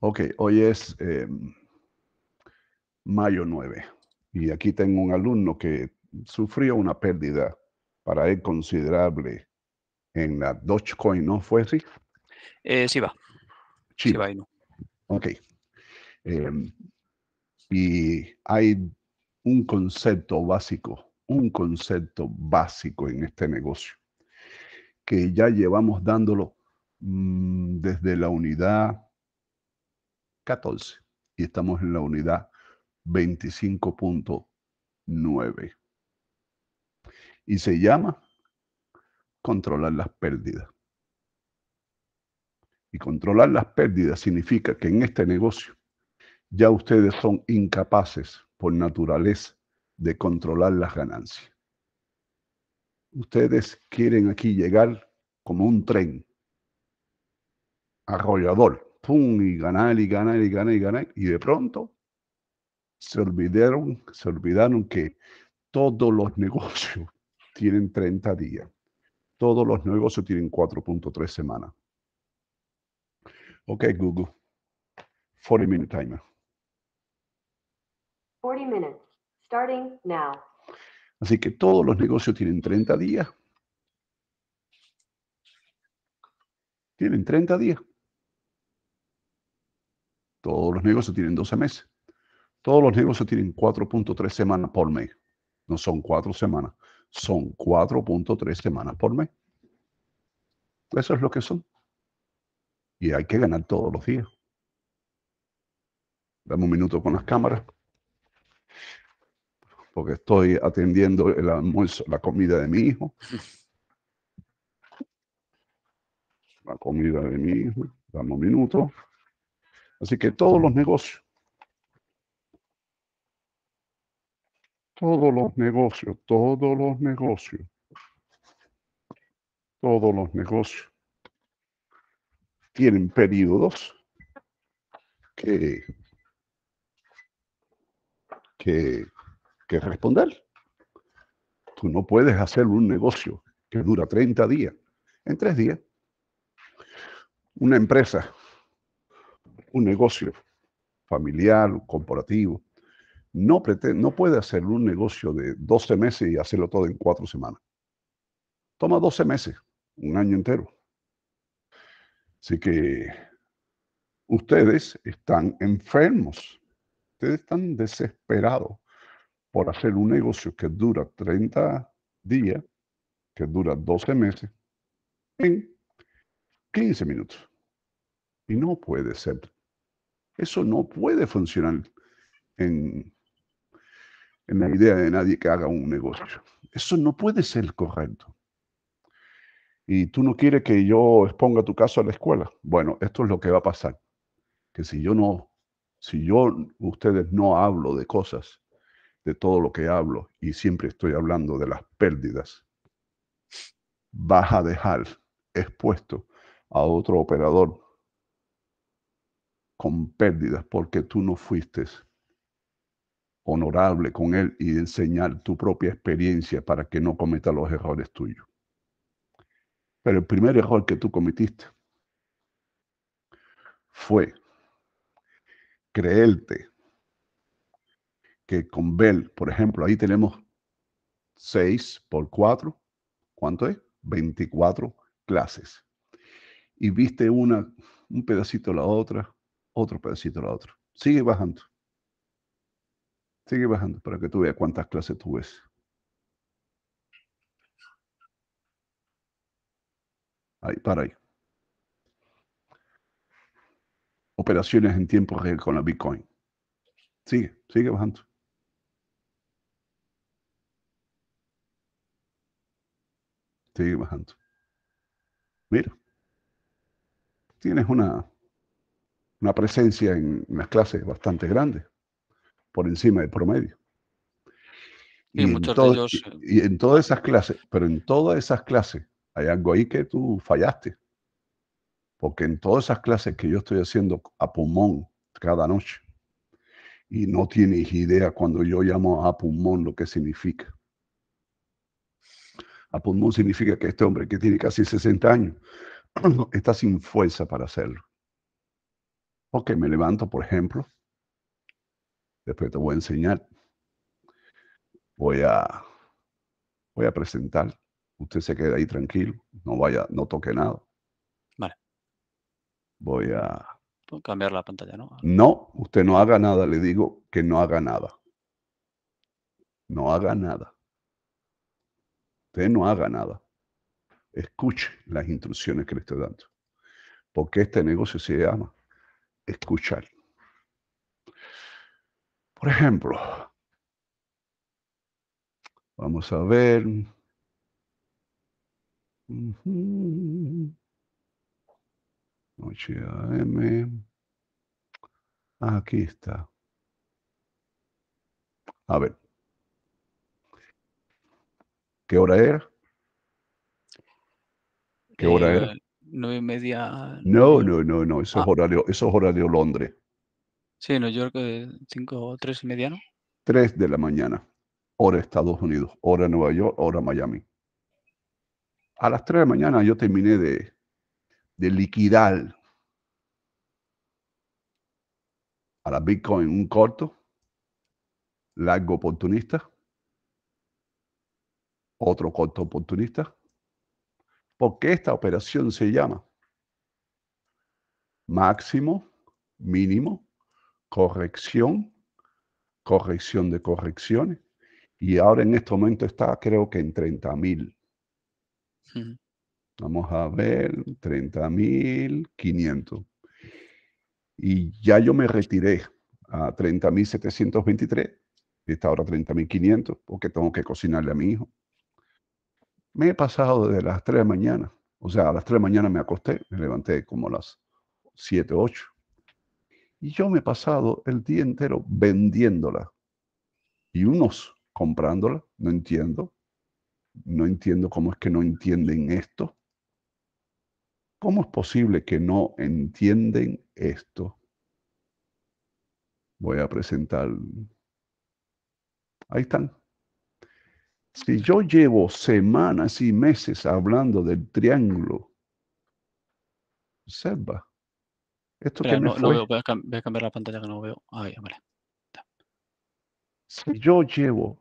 Ok, hoy es em, mayo 9 y aquí tengo un alumno que sufrió una pérdida para él considerable en la Dogecoin, ¿no fue así? sí va. Sí, va y no. Ok. Em, y hay un concepto básico, un concepto básico en este negocio, que ya llevamos dándolo mm, desde la unidad 14 y estamos en la unidad 25.9. Y se llama controlar las pérdidas. Y controlar las pérdidas significa que en este negocio ya ustedes son incapaces por naturaleza de controlar las ganancias. Ustedes quieren aquí llegar como un tren arrollador y ganar y ganar y ganar y ganar. Y de pronto se olvidaron, se olvidaron que todos los negocios tienen 30 días. Todos los negocios tienen 4.3 semanas. Ok, Google. 40 minute timer. 40 minutes. Starting now. Así que todos los negocios tienen 30 días. Tienen 30 días. Todos los negocios tienen 12 meses. Todos los negocios tienen 4.3 semanas por mes. No son 4 semanas, son 4.3 semanas por mes. Eso es lo que son. Y hay que ganar todos los días. Dame un minuto con las cámaras. Porque estoy atendiendo el almuerzo, la comida de mi hijo. La comida de mi hijo. Dame un minuto. Así que todos los negocios, todos los negocios, todos los negocios, todos los negocios tienen periodos que, que, responder. Tú no puedes hacer un negocio que dura 30 días en tres días. Una empresa un negocio familiar, corporativo, no, no puede hacer un negocio de 12 meses y hacerlo todo en cuatro semanas. Toma 12 meses, un año entero. Así que ustedes están enfermos, ustedes están desesperados por hacer un negocio que dura 30 días, que dura 12 meses, en 15 minutos. Y no puede ser eso no puede funcionar en, la idea de nadie que haga un negocio. Eso no puede ser correcto. Y tú no quieres que yo exponga tu caso a la escuela. Bueno, esto es lo que va a pasar. Que si yo no, si yo, ustedes no hablo de cosas, de todo lo que hablo, y siempre estoy hablando de las pérdidas, vas a dejar expuesto a otro operador con pérdidas porque tú no fuiste honorable con él y enseñar tu propia experiencia para que no cometa los errores tuyos. Pero el primer error que tú cometiste fue creerte que con Bel, por ejemplo, ahí tenemos 6 por 4, ¿cuánto es? 24 clases. Y viste una, un pedacito la otra, otro pedacito la otra. Sigue bajando. Sigue bajando para que tú veas cuántas clases tú ves. Ahí, para ahí. Operaciones en tiempo con la Bitcoin. Sigue, sigue bajando. Sigue bajando. Mira. Tienes una una presencia en las clases bastante grande, por encima del promedio. Y, en eh, y, en todas esas clases, pero en todas esas clases hay algo ahí que tú fallaste. Porque en todas esas clases que yo estoy haciendo a pulmón cada noche, y no tienes idea cuando yo llamo a pulmón lo que significa. A pulmón significa que este hombre que tiene casi 60 años está sin fuerza para hacerlo que me levanto, por ejemplo. Después te voy a enseñar. Voy a, voy a presentar. Usted se queda ahí tranquilo. No vaya, no toque nada. Vale. Voy a... cambiar la pantalla, ¿no? Ah. No, usted no haga nada. Le digo que no haga nada. No haga nada. Usted no haga nada. Escuche las instrucciones que le estoy dando. Porque este negocio se llama escuchar. Por ejemplo, vamos a ver. noche AM. aquí está. A ver. ¿Qué hora era? ¿Qué hora era? Eh, 9 y media. No, no, no, no, eso, es ah. horario, eso es horario Londres. Sí, Nueva York, eh, cinco, tres y media, ¿no? Tres de la mañana, hora Estados Unidos, hora Nueva York, hora Miami. A las 3 de la mañana yo terminé de, de liquidar a la Bitcoin un corto, largo oportunista, otro corto oportunista, porque esta operación se llama máximo, mínimo, corrección, corrección de correcciones, y ahora en este momento está creo que en 30.000. Vamos a ver, 30.500. Y ya yo me retiré a 30.723, y está ahora 30.500, porque tengo que cocinarle a mi hijo. Me he pasado desde las 3 de la mañana, o sea, a las 3 de la mañana me acosté, me levanté como a las 7, 8. Y yo me he pasado el día entero vendiéndola. Y unos comprándola, no entiendo. No entiendo cómo es que no entienden esto. ¿Cómo es posible que no entienden esto? Voy a presentar. Ahí están. Si yo llevo semanas y meses hablando del triángulo, observa. Esto que no, veo, voy, a cambiar la pantalla que no veo. Si yo llevo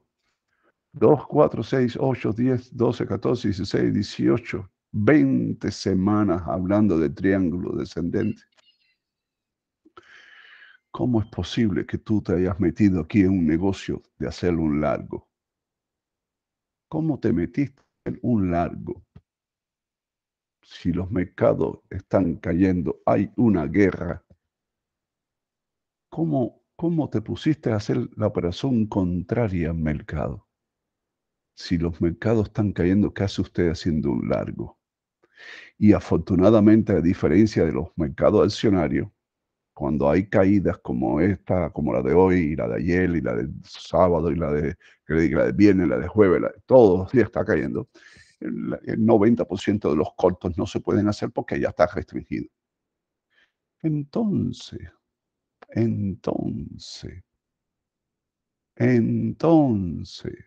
2, 4, 6, 8, 10, 12, 14, 16, 18, 20 semanas hablando del triángulo descendente. ¿Cómo es posible que tú te hayas metido aquí en un negocio de hacerlo un largo? ¿Cómo te metiste en un largo? Si los mercados están cayendo, hay una guerra. ¿Cómo, cómo te pusiste a hacer la operación contraria al mercado? Si los mercados están cayendo, ¿qué hace usted haciendo un largo? Y afortunadamente, a diferencia de los mercados accionarios, cuando hay caídas como esta, como la de hoy, y la de ayer, y la de sábado, y la de, la de viernes, la de jueves, la de, está cayendo, el 90% de los cortos no se pueden hacer porque ya está restringido. Entonces, entonces, entonces,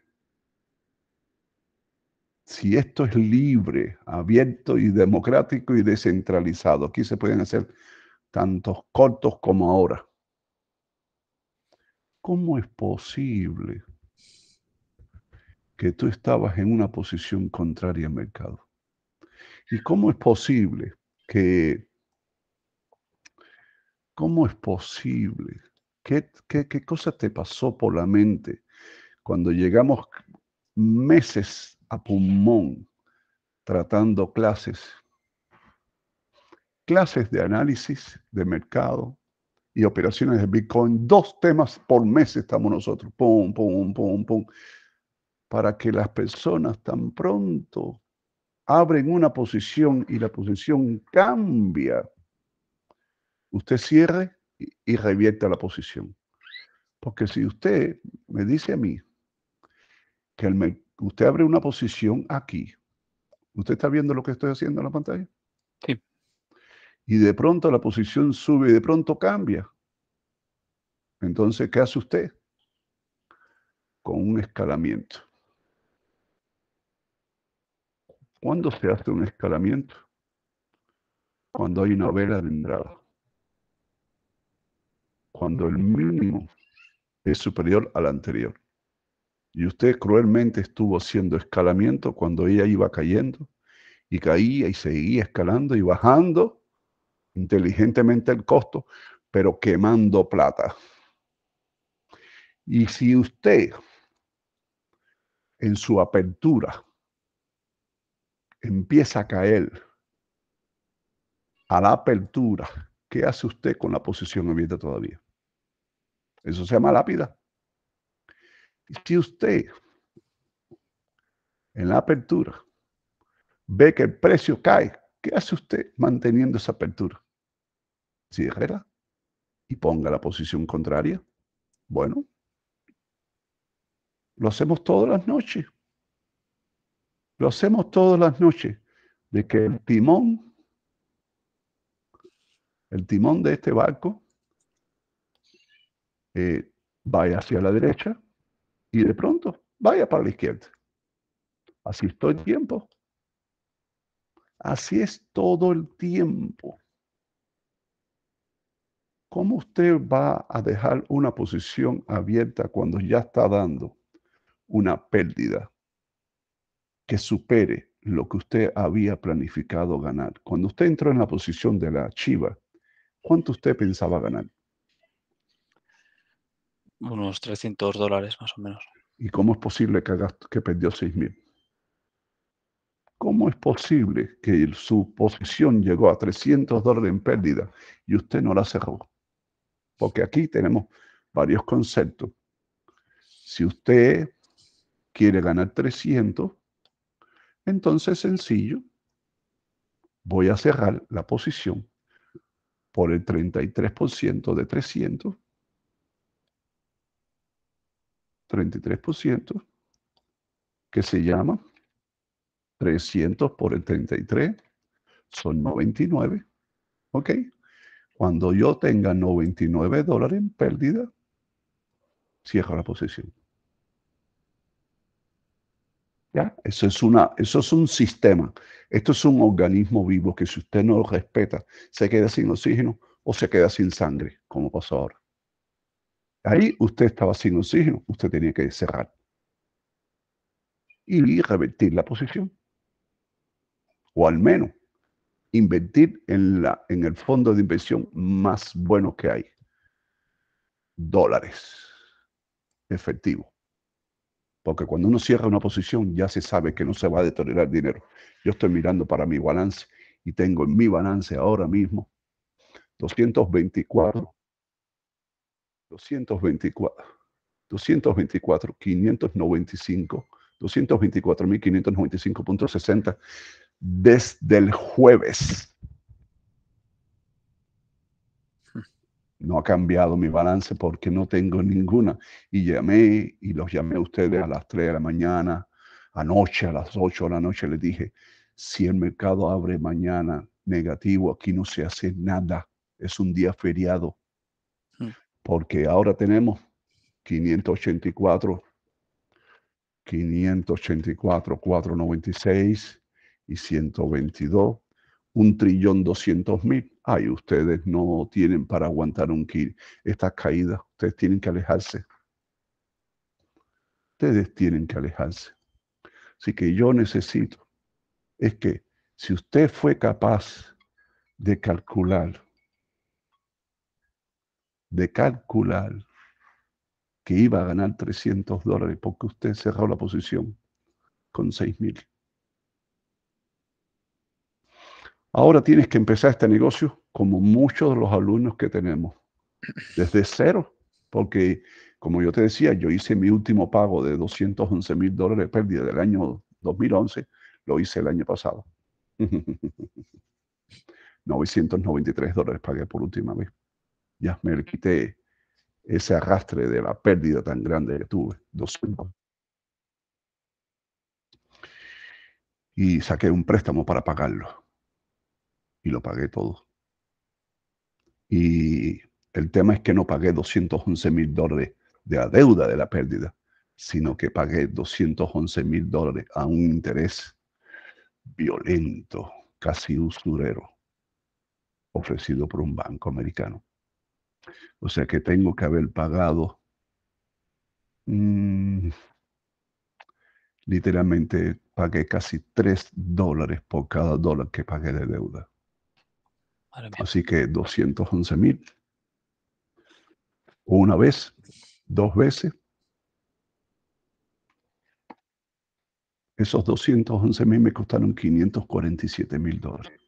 si esto es libre, abierto y democrático y descentralizado, aquí se pueden hacer tantos cortos como ahora. ¿Cómo es posible que tú estabas en una posición contraria al mercado? ¿Y cómo es posible que... ¿Cómo es posible? ¿Qué, qué, qué cosa te pasó por la mente cuando llegamos meses a pulmón tratando clases clases de análisis de mercado y operaciones de Bitcoin. Dos temas por mes estamos nosotros. Pum, pum, pum, pum. Para que las personas tan pronto abren una posición y la posición cambia, usted cierre y, revierta la posición. Porque si usted me dice a mí que usted abre una posición aquí, ¿usted está viendo lo que estoy haciendo en la pantalla? y de pronto la posición sube y de pronto cambia. Entonces, ¿qué hace usted? Con un escalamiento. ¿Cuándo se hace un escalamiento? Cuando hay una vela de entrada. Cuando el mínimo es superior al anterior. Y usted cruelmente estuvo haciendo escalamiento cuando ella iba cayendo y caía y seguía escalando y bajando inteligentemente el costo, pero quemando plata. Y si usted en su apertura empieza a caer a la apertura, ¿qué hace usted con la posición abierta todavía? Eso se llama lápida. Si usted en la apertura ve que el precio cae, ¿qué hace usted manteniendo esa apertura? Si y ponga la posición contraria, bueno, lo hacemos todas las noches. Lo hacemos todas las noches de que el timón, el timón de este barco, eh, vaya hacia la derecha y de pronto vaya para la izquierda. Así es todo el tiempo. Así es todo el tiempo. ¿Cómo usted va a dejar una posición abierta cuando ya está dando una pérdida que supere lo que usted había planificado ganar? Cuando usted entró en la posición de la chiva, ¿cuánto usted pensaba ganar? Unos 300 dólares más o menos. ¿Y cómo es posible que, perdió 6 mil? ¿Cómo es posible que su posición llegó a 300 dólares en pérdida y usted no la cerró? porque aquí tenemos varios conceptos. Si usted quiere ganar 300, entonces sencillo, voy a cerrar la posición por el 33% de 300. 33%, que se llama 300 por el 33, son 99, ¿ok? Cuando yo tenga 99 dólares en pérdida, cierro la posición. ¿Ya? Eso es, una, eso es un sistema. Esto es un organismo vivo que si usted no lo respeta, se queda sin oxígeno o se queda sin sangre, como pasó ahora. Ahí usted estaba sin oxígeno, usted tenía que cerrar y revertir la posición. O al menos invertir en, el fondo de inversión más bueno que hay. Dólares. Efectivo. Porque cuando uno cierra una posición ya se sabe que no se va a deteriorar dinero. Yo estoy mirando para mi balance y tengo en mi balance ahora mismo 224, 224, 224, 595, 224.595.60, desde el jueves. No ha cambiado mi balance porque no tengo ninguna. Y llamé y los llamé a ustedes a las 3 de la mañana, anoche a las 8 de la noche. Les dije, si el mercado abre mañana negativo, aquí no se hace nada. Es un día feriado. Mm. Porque ahora tenemos 584 584, 496, y 122, un trillón 200 mil. Ay, ustedes no tienen para aguantar un kill Estas caídas, ustedes tienen que alejarse. Ustedes tienen que alejarse. Así que yo necesito, es que si usted fue capaz de calcular, de calcular que iba a ganar 300 dólares porque usted cerró la posición con 6 mil Ahora tienes que empezar este negocio como muchos de los alumnos que tenemos, desde cero, porque como yo te decía, yo hice mi último pago de 211 mil dólares de pérdida del año 2011, lo hice el año pasado. 993 dólares pagué por última vez. Ya me quité ese arrastre de la pérdida tan grande que tuve, 200. Y saqué un préstamo para pagarlo y lo pagué todo. Y el tema es que no pagué 211 mil dólares de la deuda de la pérdida, sino que pagué 211 mil dólares a un interés violento, casi usurero, ofrecido por un banco americano. O sea que tengo que haber pagado mm, literalmente pagué casi 3 dólares por cada dólar que pagué de deuda. Así que 211 mil. Una vez, dos veces. Esos 211 mil me costaron 547 mil dólares.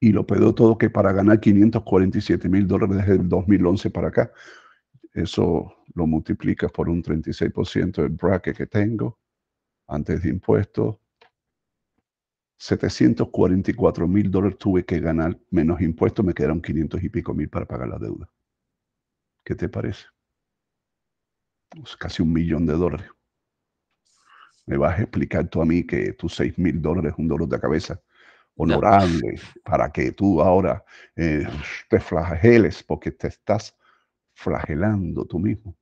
Y lo pedo todo que para ganar 547 mil dólares desde el 2011 para acá, eso lo multiplicas por un 36% del bracket que tengo antes de impuestos, 744 mil dólares tuve que ganar, menos impuestos me quedaron 500 y pico mil para pagar la deuda. ¿Qué te parece? Pues casi un millón de dólares. Me vas a explicar tú a mí que tus 6 mil dólares es un dolor de cabeza honorable para que tú ahora eh, te flageles porque te estás flagelando tú mismo.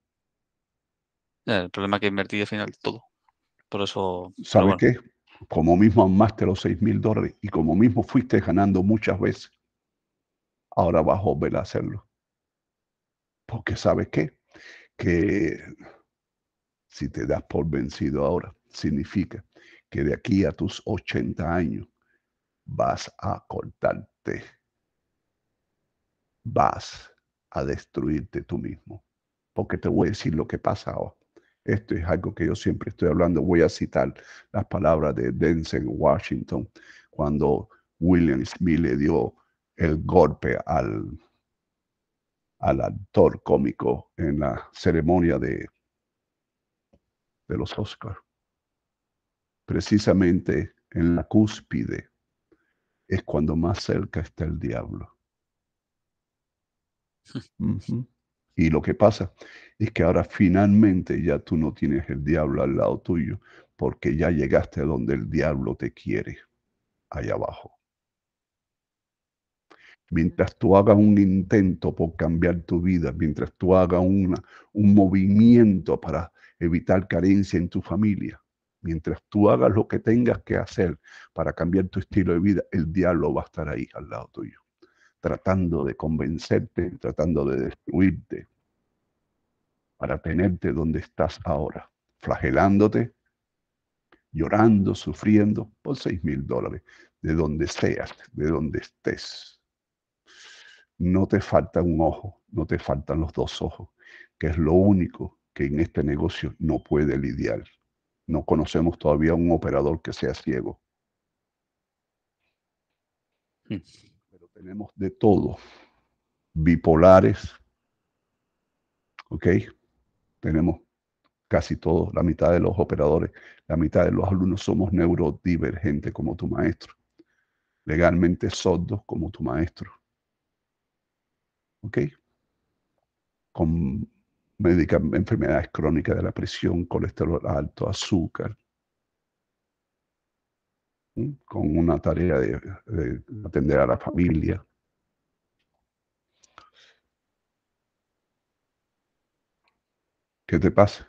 Eh, el problema es que invertí al final todo. Por eso. ¿Sabes qué? como mismo amaste los seis mil dólares y como mismo fuiste ganando muchas veces, ahora vas a volver a hacerlo. Porque sabes qué? Que si te das por vencido ahora, significa que de aquí a tus 80 años vas a cortarte, vas a destruirte tú mismo. Porque te voy a decir lo que pasa ahora. Esto es algo que yo siempre estoy hablando. Voy a citar las palabras de Denzel Washington cuando William Smith le dio el golpe al, al actor cómico en la ceremonia de, de los Oscars. Precisamente en la cúspide es cuando más cerca está el diablo. Y lo que pasa es que ahora finalmente ya tú no tienes el diablo al lado tuyo, porque ya llegaste a donde el diablo te quiere, allá abajo. Mientras tú hagas un intento por cambiar tu vida, mientras tú hagas una, un movimiento para evitar carencia en tu familia, mientras tú hagas lo que tengas que hacer para cambiar tu estilo de vida, el diablo va a estar ahí al lado tuyo tratando de convencerte, tratando de destruirte, para tenerte donde estás ahora, flagelándote, llorando, sufriendo, por seis mil dólares, de donde seas, de donde estés. No te falta un ojo, no te faltan los dos ojos, que es lo único que en este negocio no puede lidiar. No conocemos todavía un operador que sea ciego. Hmm. Tenemos de todo. Bipolares. ¿Ok? Tenemos casi todos, la mitad de los operadores, la mitad de los alumnos somos neurodivergentes como tu maestro. Legalmente sordos como tu maestro. ¿Ok? Con enfermedades crónicas de la presión, colesterol alto, azúcar, con una tarea de, de atender a la familia. ¿Qué te pasa?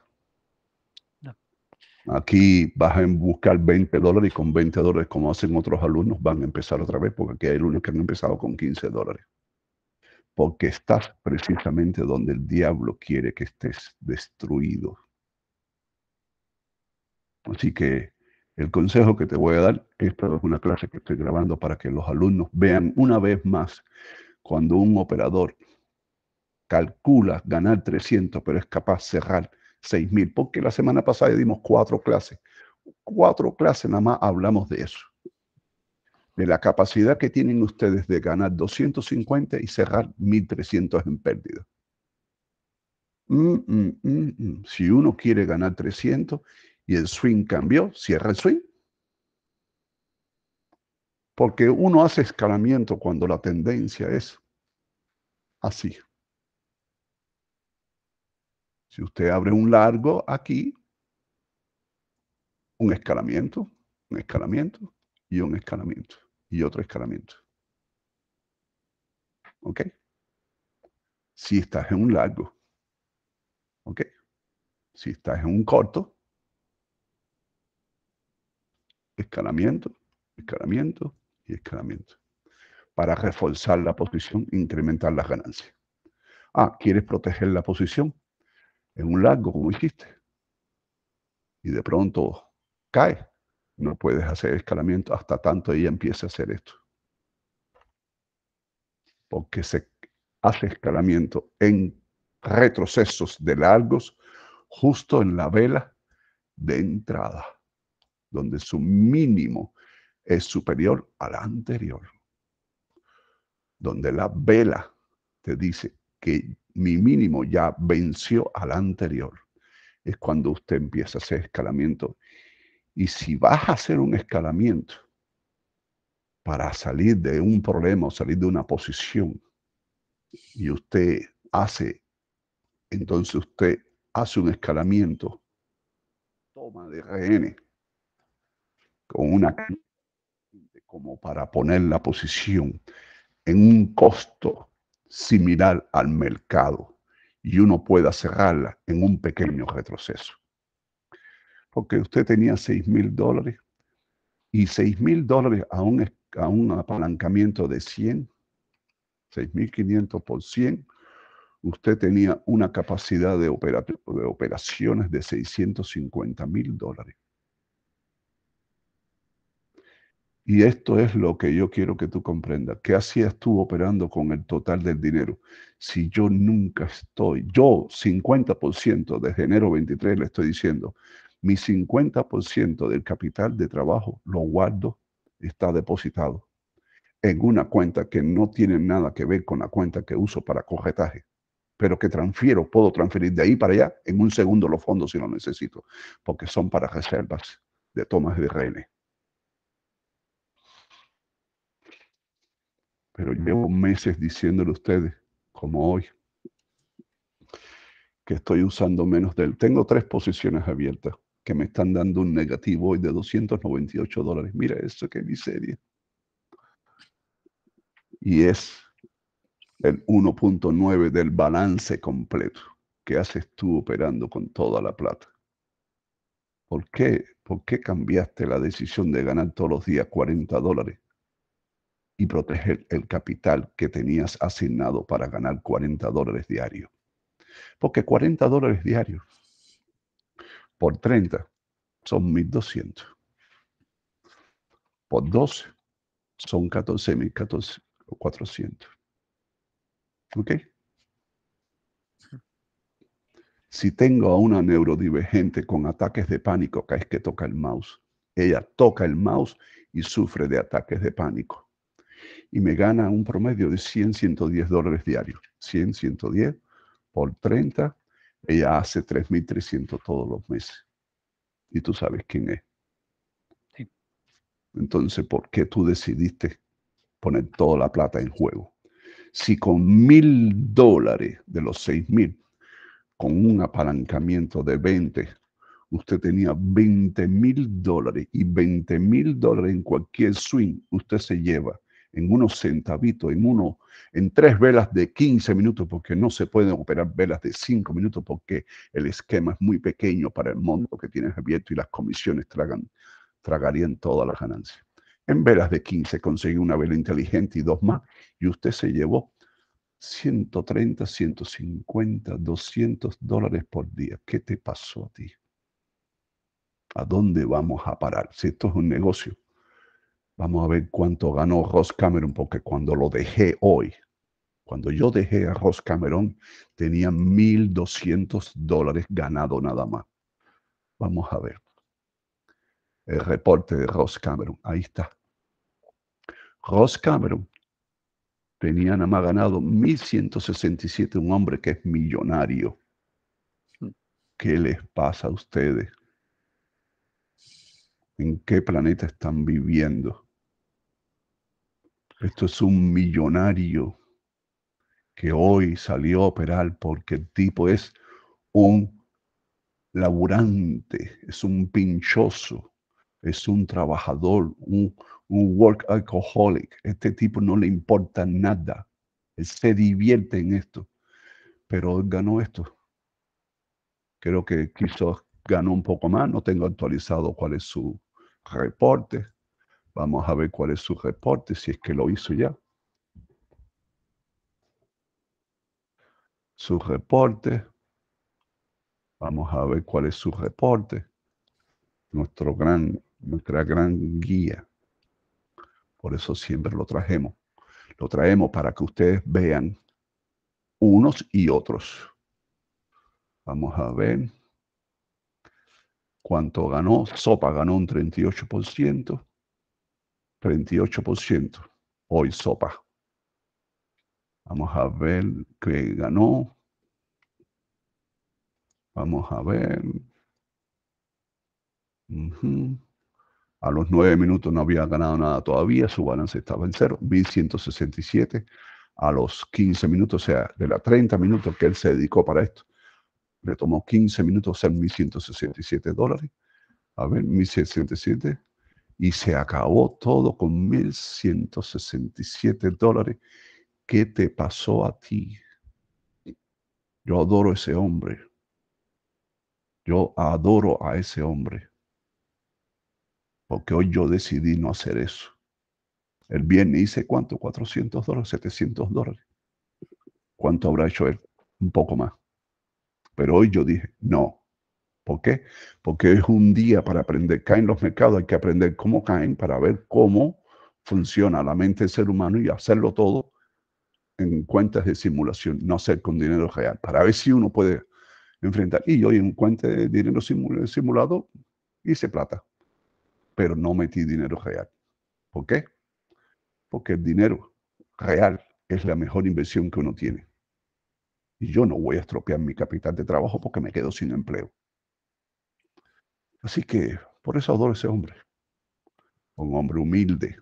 Aquí vas a buscar 20 dólares y con 20 dólares, como hacen otros alumnos, van a empezar otra vez, porque aquí hay alumnos que han empezado con 15 dólares. Porque estás precisamente donde el diablo quiere que estés destruido. Así que el consejo que te voy a dar, esta es una clase que estoy grabando para que los alumnos vean una vez más cuando un operador calcula ganar 300, pero es capaz cerrar 6.000, porque la semana pasada dimos cuatro clases. Cuatro clases nada más hablamos de eso, de la capacidad que tienen ustedes de ganar 250 y cerrar 1.300 en pérdida. Mm, mm, mm, si uno quiere ganar 300 y el swing cambió, cierra el swing. Porque uno hace escalamiento cuando la tendencia es así. Si usted abre un largo aquí, un escalamiento, un escalamiento y un escalamiento y otro escalamiento. ¿Ok? Si estás en un largo. ¿Ok? Si estás en un corto, escalamiento, escalamiento y escalamiento, para reforzar la posición incrementar las ganancias. Ah, ¿quieres proteger la posición? En un largo, como dijiste. Y de pronto cae. No puedes hacer escalamiento hasta tanto ella empieza a hacer esto. Porque se hace escalamiento en retrocesos de largos justo en la vela de entrada donde su mínimo es superior al anterior. Donde la vela te dice que mi mínimo ya venció al anterior. Es cuando usted empieza a hacer escalamiento. Y si vas a hacer un escalamiento para salir de un problema o salir de una posición, y usted hace, entonces usted hace un escalamiento, toma de rehenes con una como para poner la posición en un costo similar al mercado y uno pueda cerrarla en un pequeño retroceso. Porque usted tenía 6 mil dólares y 6 mil dólares a un, a un apalancamiento de 100, 6.500 por 100, usted tenía una capacidad de, operaciones de 650 mil dólares. Y esto es lo que yo quiero que tú comprendas. Que así tú operando con el total del dinero? Si yo nunca estoy, yo 50% desde enero 23 le estoy diciendo, mi 50% del capital de trabajo lo guardo, está depositado en una cuenta que no tiene nada que ver con la cuenta que uso para corretaje pero que transfiero, puedo transferir de ahí para allá en un segundo los fondos si lo necesito, porque son para reservas de tomas de rehenes. pero llevo meses diciéndole a ustedes, como hoy, que estoy usando menos del. Tengo tres posiciones abiertas que me están dando un negativo hoy de 298 dólares. Mira eso, qué miseria. Y es el 1.9 del balance completo que haces tú operando con toda la plata. ¿Por qué? ¿Por qué cambiaste la decisión de ganar todos los días 40 dólares y proteger el capital que tenías asignado para ganar 40 dólares diario. Porque 40 dólares diarios por 30 son 1.200. Por 12 son 14.400. ¿Ok? Si tengo a una neurodivergente con ataques de pánico, que es que toca el mouse, ella toca el mouse y sufre de ataques de pánico y me gana un promedio de 100, 110 dólares diarios. 100, 110 por 30, ella hace 3.300 todos los meses. Y tú sabes quién es. Entonces, ¿por qué tú decidiste poner toda la plata en juego? Si con mil dólares de los 6.000, con un apalancamiento de 20, usted tenía 20 mil dólares y 20 mil dólares en cualquier swing, usted se lleva en unos centavitos, en, uno, en tres velas de 15 minutos, porque no se pueden operar velas de 5 minutos, porque el esquema es muy pequeño para el mundo que tienes abierto y las comisiones tragan, tragarían todas las ganancias. En velas de 15 conseguí una vela inteligente y dos más, y usted se llevó 130, 150, 200 dólares por día. ¿Qué te pasó a ti? ¿A dónde vamos a parar? Si esto es un negocio, Vamos a ver cuánto ganó Ross Cameron, porque cuando lo dejé hoy, cuando yo dejé a Ross Cameron, tenía 1.200 dólares ganado nada más. Vamos a ver. El reporte de Ross Cameron. Ahí está. Ross Cameron tenía nada más ganado 1.167, un hombre que es millonario. Mm. ¿Qué les pasa a ustedes? en qué planeta están viviendo. Esto es un millonario que hoy salió a operar porque el tipo es un laburante, es un pinchoso, es un trabajador, un, work alcoholic. Este tipo no le importa nada. Él se divierte en esto. Pero él ganó esto. Creo que quiso ganó un poco más. No tengo actualizado cuál es su, reporte. Vamos a ver cuál es su reporte, si es que lo hizo ya. Su reporte. Vamos a ver cuál es su reporte. Nuestro gran, nuestra gran guía. Por eso siempre lo trajemos. Lo traemos para que ustedes vean unos y otros. Vamos a ver. ¿Cuánto ganó? Sopa ganó un 38%. 38%. Hoy Sopa. Vamos a ver qué ganó. Vamos a ver. A los nueve minutos no había ganado nada todavía, su balance estaba en cero, 1167. A los 15 minutos, o sea, de las 30 minutos que él se dedicó para esto, le tomó 15 minutos hacer 1.167 dólares. A ver, 1.167. Y se acabó todo con 1.167 dólares. ¿Qué te pasó a ti? Yo adoro a ese hombre. Yo adoro a ese hombre. Porque hoy yo decidí no hacer eso. El y dice, cuánto? 400 dólares, 700 dólares. ¿Cuánto habrá hecho él? Un poco más. Pero hoy yo dije, no. ¿Por qué? Porque es un día para aprender. Caen los mercados, hay que aprender cómo caen para ver cómo funciona la mente del ser humano y hacerlo todo en cuentas de simulación, no hacer con dinero real, para ver si uno puede enfrentar. Y hoy en cuenta de dinero simulado hice plata, pero no metí dinero real. ¿Por qué? Porque el dinero real es la mejor inversión que uno tiene. Y yo no voy a estropear mi capital de trabajo porque me quedo sin empleo. Así que por eso adoro a ese hombre. Un hombre humilde,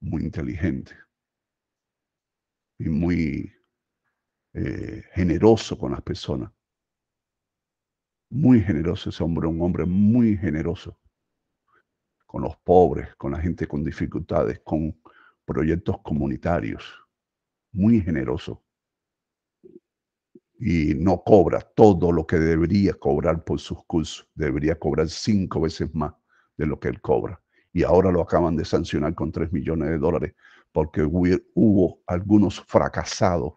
muy inteligente y muy eh, generoso con las personas. Muy generoso ese hombre, un hombre muy generoso con los pobres, con la gente con dificultades, con proyectos comunitarios. Muy generoso y no cobra todo lo que debería cobrar por sus cursos. Debería cobrar cinco veces más de lo que él cobra. Y ahora lo acaban de sancionar con tres millones de dólares porque hubo algunos fracasados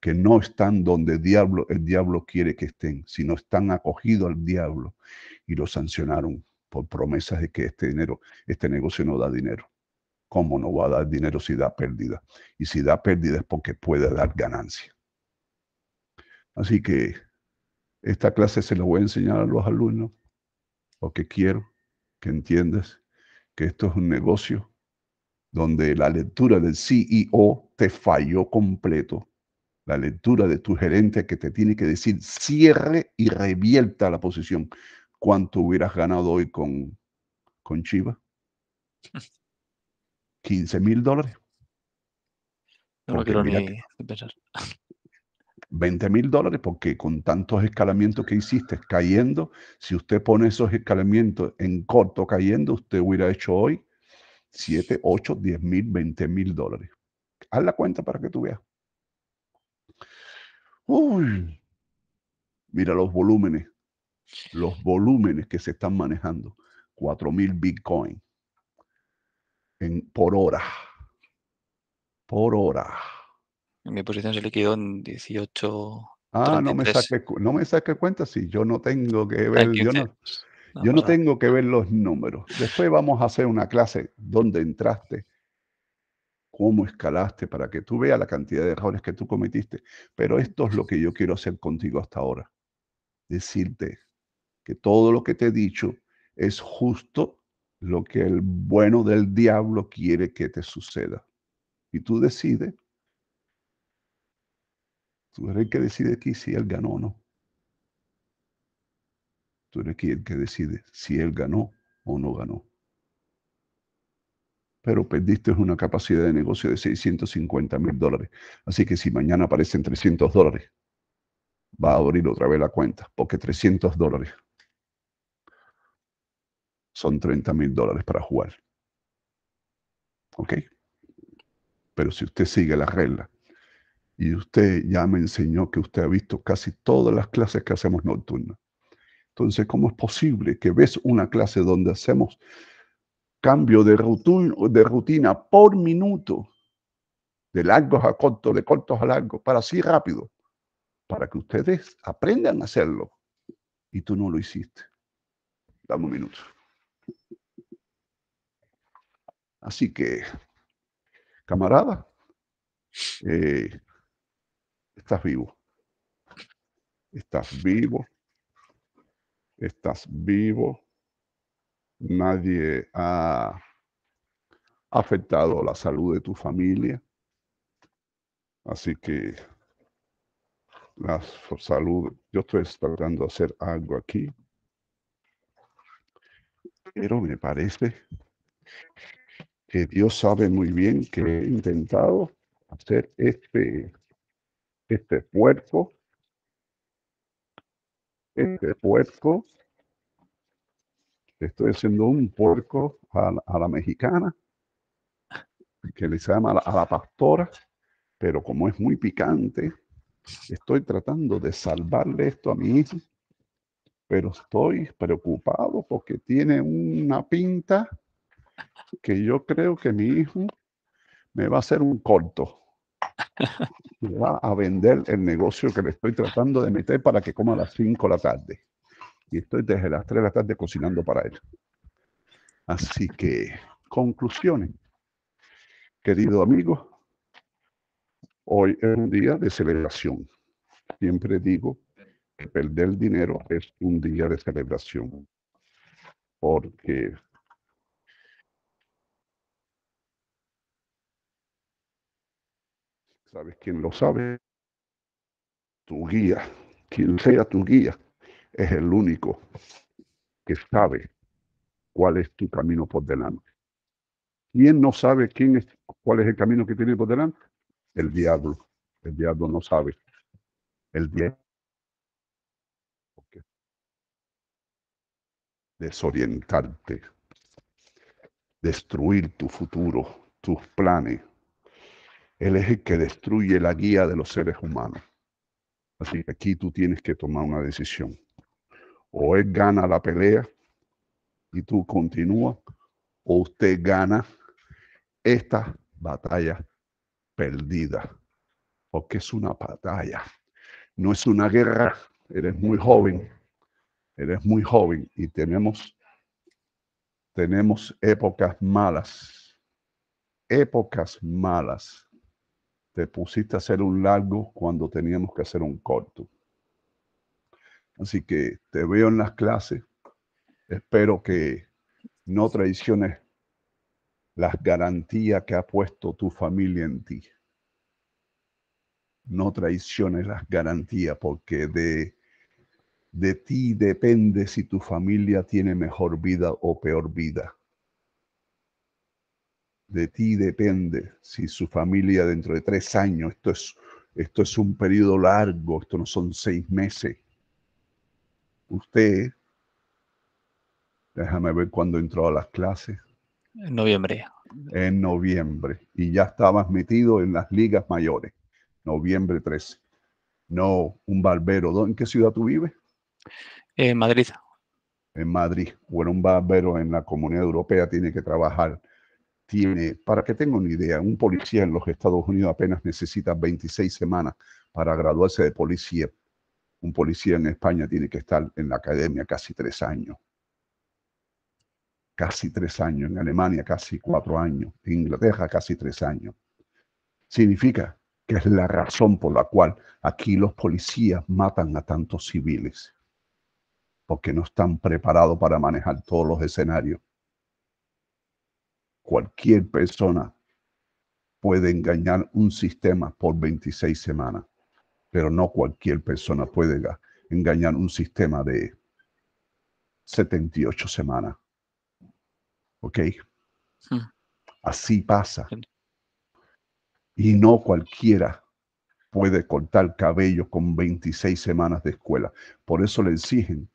que no están donde el diablo, quiere que estén, sino están acogidos al diablo y lo sancionaron por promesas de que este dinero, este negocio no da dinero. ¿Cómo no va a dar dinero si da pérdida? Y si da pérdida es porque puede dar ganancia. Así que esta clase se la voy a enseñar a los alumnos, que quiero que entiendas que esto es un negocio donde la lectura del CEO te falló completo. La lectura de tu gerente que te tiene que decir cierre y revierta la posición. ¿Cuánto hubieras ganado hoy con, con Chiva? 15 mil dólares. No quiero ni 20 mil dólares porque con tantos escalamientos que hiciste cayendo, si usted pone esos escalamientos en corto cayendo, usted hubiera hecho hoy 7, 8, 10 mil, 20 mil dólares. Haz la cuenta para que tú veas. Uy, mira los volúmenes, los volúmenes que se están manejando. 4 mil Bitcoin por hora. Por hora. Mi posición se liquidó en 18. Ah, no me, saque, no me saque cuenta si sí, yo no tengo que ver. Yo yo no pues, tengo que ver los números. Después vamos a hacer una clase donde entraste, cómo escalaste, para que tú veas la cantidad de errores que tú cometiste. Pero esto es lo que yo quiero hacer contigo hasta ahora. Decirte que todo lo que te he dicho es justo lo que el bueno del diablo quiere que te suceda. Y tú decides Tú eres el que decide aquí si él ganó o no. Tú eres aquí el que decide si él ganó o no ganó. Pero perdiste una capacidad de negocio de 650 mil dólares. Así que si mañana aparecen 300 dólares, va a abrir otra vez la cuenta, porque 300 dólares son 30 mil dólares para jugar. ¿Ok? Pero si usted sigue la regla y usted ya me enseñó que usted ha visto casi todas las clases que hacemos nocturnas. Entonces, ¿cómo es posible que ves una clase donde hacemos cambio de, rutina, de por minuto, de largos a cortos, de cortos a largos, para así rápido, para que ustedes aprendan a hacerlo? Y tú no lo hiciste. Dame un minuto. Así que, camarada, eh, estás vivo. Estás vivo. Estás vivo. Nadie ha afectado la salud de tu familia. Así que la salud, yo estoy tratando de hacer algo aquí. Pero me parece que Dios sabe muy bien que he intentado hacer este este puerco, mm. este puerco, estoy haciendo un puerco a la, mexicana, que le llama a la pastora, pero como es muy picante, estoy tratando de salvarle esto a mi hijo, pero estoy preocupado porque tiene una pinta que yo creo que mi hijo me va a hacer un corto va a vender el negocio que le estoy tratando de meter para que coma a las 5 de la tarde. Y estoy desde las 3 de la tarde cocinando para él. Así que, conclusiones. Querido amigo, hoy es un día de celebración. Siempre digo que perder dinero es un día de celebración. Porque ¿Sabes quién lo sabe? Tu guía, quien sea tu guía, es el único que sabe cuál es tu camino por delante. ¿Quién no sabe quién es, cuál es el camino que tiene por delante? El diablo. El diablo no sabe. El diablo. Desorientarte. Destruir tu futuro, tus planes, él es el que destruye la guía de los seres humanos. Así que aquí tú tienes que tomar una decisión. O él gana la pelea y tú continúas, o usted gana esta batalla perdida. Porque es una batalla, no es una guerra. Eres muy joven, eres muy joven y tenemos, tenemos épocas malas, épocas malas te pusiste a hacer un largo cuando teníamos que hacer un corto. Así que te veo en las clases. Espero que no traiciones las garantías que ha puesto tu familia en ti. No traiciones las garantías porque de, de ti depende si tu familia tiene mejor vida o peor vida de ti depende si su familia dentro de tres años, esto es, esto es un periodo largo, esto no son seis meses. Usted, déjame ver cuándo entró a las clases. En noviembre. En noviembre. Y ya estabas metido en las ligas mayores. Noviembre 13. No, un barbero. ¿En qué ciudad tú vives? En Madrid. En Madrid. Bueno, un barbero en la comunidad europea tiene que trabajar tiene, para que tenga una idea, un policía en los Estados Unidos apenas necesita 26 semanas para graduarse de policía. Un policía en España tiene que estar en la academia casi tres años. Casi tres años. En Alemania casi cuatro años. En Inglaterra casi tres años. Significa que es la razón por la cual aquí los policías matan a tantos civiles. Porque no están preparados para manejar todos los escenarios cualquier persona puede engañar un sistema por 26 semanas, pero no cualquier persona puede engañar un sistema de 78 semanas. ¿Ok? Hmm. Así pasa. Y no cualquiera puede cortar cabello con 26 semanas de escuela. Por eso le exigen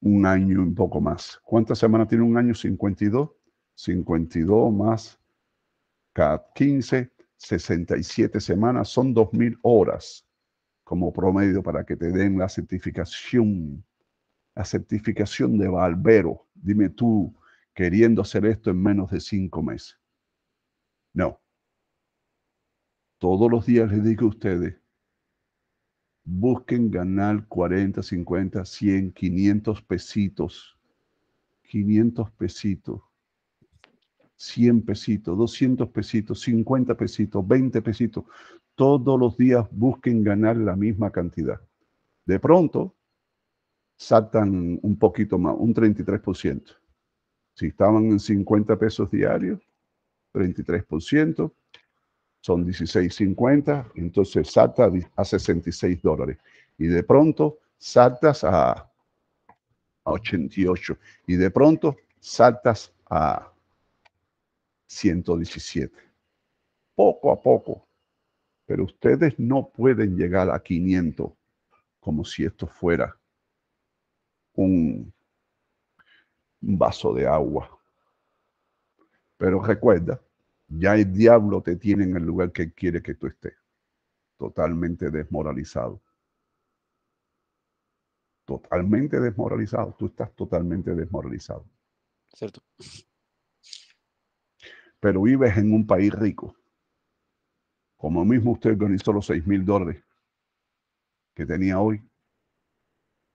un año y un poco más. ¿Cuántas semanas tiene un año? 52. 52 más 15, 67 semanas, son 2.000 horas como promedio para que te den la certificación, la certificación de barbero. Dime tú, queriendo hacer esto en menos de cinco meses. No. Todos los días les digo a ustedes, busquen ganar 40, 50, 100, 500 pesitos. 500 pesitos 100 pesitos, 200 pesitos, 50 pesitos, 20 pesitos. Todos los días busquen ganar la misma cantidad. De pronto, saltan un poquito más, un 33%. Si estaban en 50 pesos diarios, 33%, son 16.50, entonces salta a 66 dólares. Y de pronto saltas a, a 88. Y de pronto saltas a 117. Poco a poco. Pero ustedes no pueden llegar a 500 como si esto fuera un vaso de agua. Pero recuerda, ya el diablo te tiene en el lugar que quiere que tú estés, totalmente desmoralizado. Totalmente desmoralizado, tú estás totalmente desmoralizado. Cierto pero vives en un país rico. Como mismo usted organizó los 6 mil dólares que tenía hoy,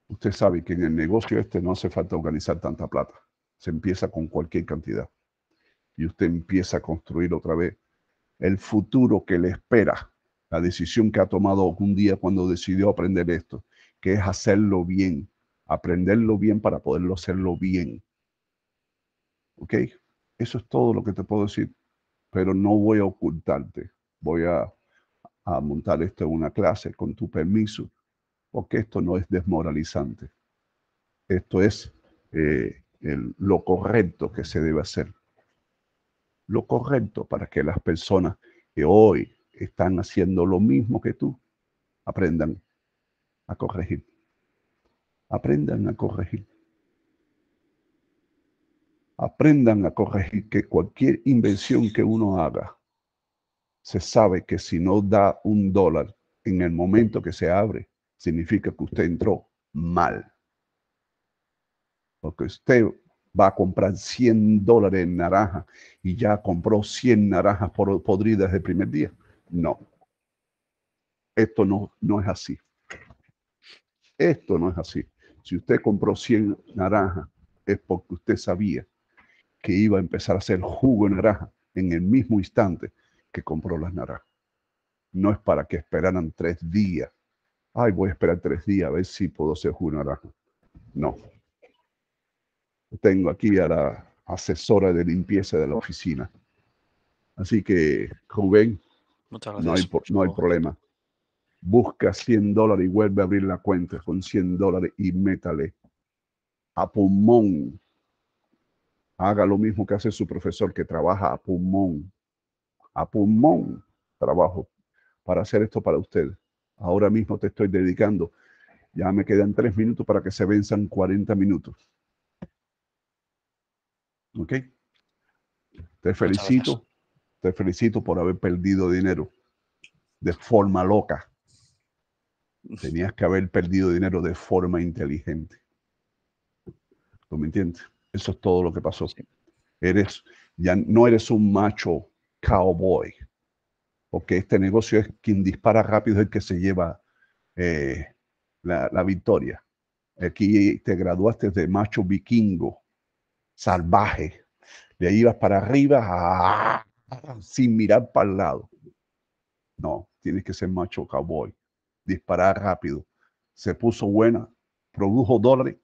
usted sabe que en el negocio este no hace falta organizar tanta plata. Se empieza con cualquier cantidad. Y usted empieza a construir otra vez el futuro que le espera. La decisión que ha tomado un día cuando decidió aprender esto, que es hacerlo bien. Aprenderlo bien para poderlo hacerlo bien. ¿Ok? Eso es todo lo que te puedo decir, pero no voy a ocultarte. Voy a, montar esto en una clase con tu permiso, porque esto no es desmoralizante. Esto es eh, lo correcto que se debe hacer. Lo correcto para que las personas que hoy están haciendo lo mismo que tú aprendan a corregir. Aprendan a corregir. Aprendan a corregir que cualquier invención que uno haga, se sabe que si no da un dólar en el momento que se abre, significa que usted entró mal. Porque usted va a comprar 100 dólares en naranja y ya compró 100 naranjas podridas el primer día. No. Esto no, no es así. Esto no es así. Si usted compró 100 naranjas es porque usted sabía que iba a empezar a hacer jugo de naranja en el mismo instante que compró las naranjas. No es para que esperaran tres días. Ay, voy a esperar tres días a ver si puedo hacer jugo de naranja. No. Tengo aquí a la asesora de limpieza de la oficina. Así que, Rubén, no hay, no hay problema. Busca 100 dólares y vuelve a abrir la cuenta con 100 dólares y métale a pulmón haga lo mismo que hace su profesor, que trabaja a pulmón. A pulmón trabajo para hacer esto para usted. Ahora mismo te estoy dedicando. Ya me quedan tres minutos para que se venzan 40 minutos. ¿Ok? Te felicito. Te felicito por haber perdido dinero de forma loca. Tenías que haber perdido dinero de forma inteligente. ¿Tú me entiendes? Eso es todo lo que pasó. Eres, ya no eres un macho cowboy, porque este negocio es quien dispara rápido el que se lleva eh, la, victoria. Aquí te graduaste de macho vikingo, salvaje. De ahí vas para arriba ah, sin mirar para el lado. No, tienes que ser macho cowboy, disparar rápido. Se puso buena, produjo dólares,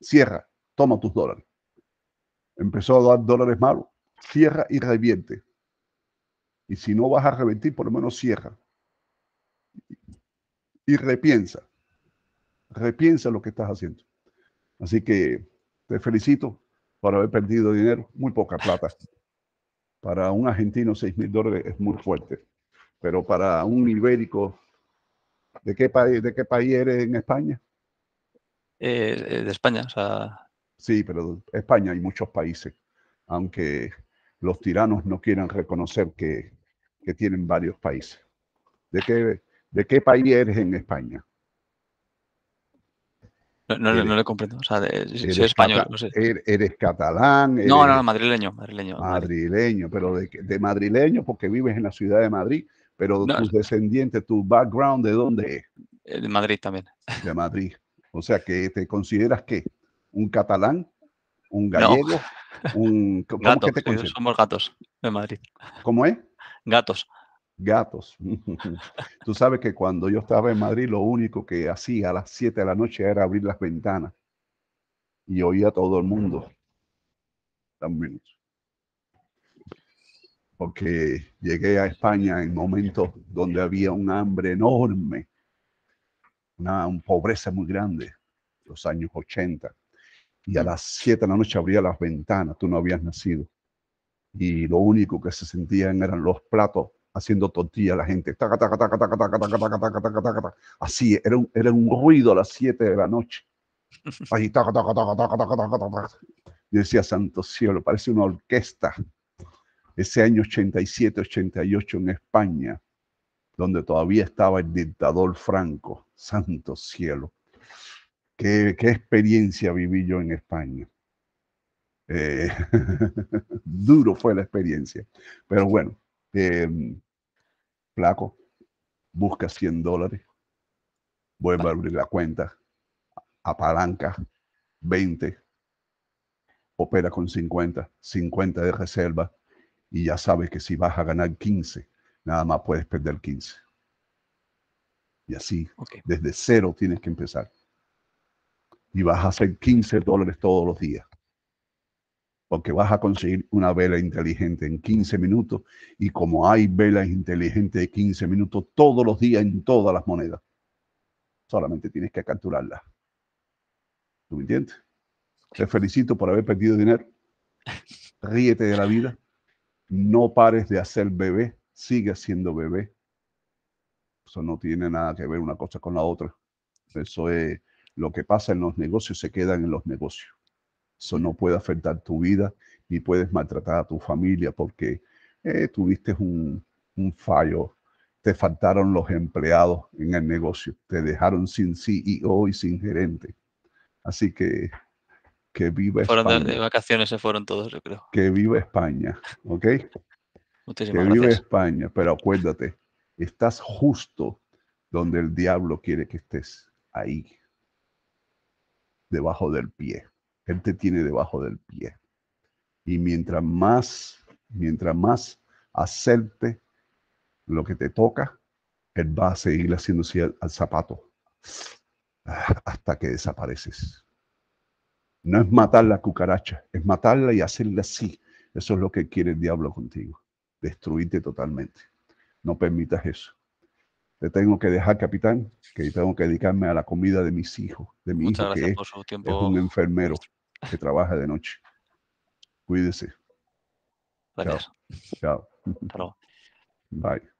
cierra toma tus dólares. Empezó a dar dólares malos, cierra y reviente. Y si no vas a reventir, por lo menos cierra. Y repiensa. Repiensa lo que estás haciendo. Así que te felicito por haber perdido dinero, muy poca plata. Para un argentino, 6 mil dólares es muy fuerte. Pero para un ibérico, ¿de qué país, de qué país eres en España? Eh, eh, de España, o sea, Sí, pero España hay muchos países, aunque los tiranos no quieran reconocer que, tienen varios países. ¿De qué, ¿De qué país eres en España? No, no, no le comprendo. O sea, de, español. Er-, eres catalán. no, no, madrileño. Madrileño, madrileño pero de, de, madrileño porque vives en la ciudad de Madrid, pero tus descendientes, tu background, ¿de dónde es? Eh, de Madrid también. De Madrid. O sea, que te consideras qué? un catalán, un gallego, un... te eh, Somos gatos de Madrid. ¿Cómo es? Gatos. Gatos. Tú sabes que cuando yo estaba en Madrid, lo único que hacía a las 7 de la noche era abrir las ventanas y oía a todo el mundo. También. Porque llegué a España en momentos donde había un hambre enorme, una, una pobreza muy grande, los años 80 y a las 7 de la noche abría las ventanas, tú no habías nacido. Y lo único que se sentían eran los platos haciendo tortilla la gente. Así, era un, era un ruido a las 7 de la noche. Y decía, santo cielo, parece una orquesta. Ese año 87, 88 en España, donde todavía estaba el dictador Franco, santo cielo qué, experiencia viví yo en España. Eh, duro fue la experiencia. Pero bueno, placo, eh, busca 100 dólares, vuelve a abrir la cuenta, apalanca 20, opera con 50, 50 de reserva y ya sabes que si vas a ganar 15, nada más puedes perder 15. Y así, desde cero tienes que empezar y vas a hacer 15 dólares todos los días. Porque vas a conseguir una vela inteligente en 15 minutos y como hay velas inteligentes de 15 minutos todos los días en todas las monedas, solamente tienes que capturarlas. ¿Tú me entiendes? Te felicito por haber perdido dinero. Ríete de la vida. No pares de hacer bebé. Sigue siendo bebé. Eso no tiene nada que ver una cosa con la otra. Eso es lo que pasa en los negocios se queda en los negocios. Eso no puede afectar tu vida ni puedes maltratar a tu familia porque eh, tuviste un, fallo, te faltaron los empleados en el negocio, te dejaron sin CEO y sin gerente. Así que que viva España. De, vacaciones se fueron todos, yo creo. Que viva España, ¿ok? que viva España, pero acuérdate, estás justo donde el diablo quiere que estés, ahí debajo del pie. Él te tiene debajo del pie. Y mientras más, mientras más acepte lo que te toca, Él va a seguir haciéndose al, al zapato ah, hasta que desapareces. No es matar la cucaracha, es matarla y hacerla así. Eso es lo que quiere el diablo contigo, destruirte totalmente. No permitas eso te tengo que dejar, capitán, que tengo que dedicarme a la comida de mis hijos, de mi hijo, que es, un enfermero que trabaja de noche. Cuídese. Gracias. Chao. Chao. Bye.